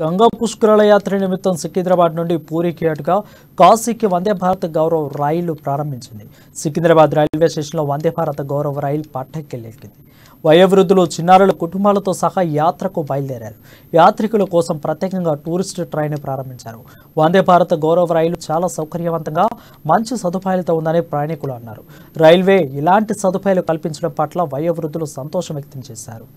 గంగా పుష్కరాల యాత్ర నిమిత్తం సికింద్రాబాద్ నుండి పూరికి అటుగా కాశీకి వందే భారత్ గౌరవ రైలు ప్రారంభించింది సికింద్రాబాద్ రైల్వే స్టేషన్లో వందే భారత్ గౌరవ రైలు పట్టకెళ్ళెక్కింది వయోవృద్ధులు చిన్నారుల కుటుంబాలతో సహా యాత్రకు బయలుదేరారు యాత్రికుల కోసం ప్రత్యేకంగా టూరిస్ట్ ట్రైన్ ప్రారంభించారు వందే భారత్ గౌరవ రైలు చాలా సౌకర్యవంతంగా మంచి సదుపాయాలతో ఉందని ప్రయాణికులు అన్నారు రైల్వే ఇలాంటి సదుపాయాలు కల్పించడం పట్ల వయోవృద్ధులు సంతోషం వ్యక్తం చేశారు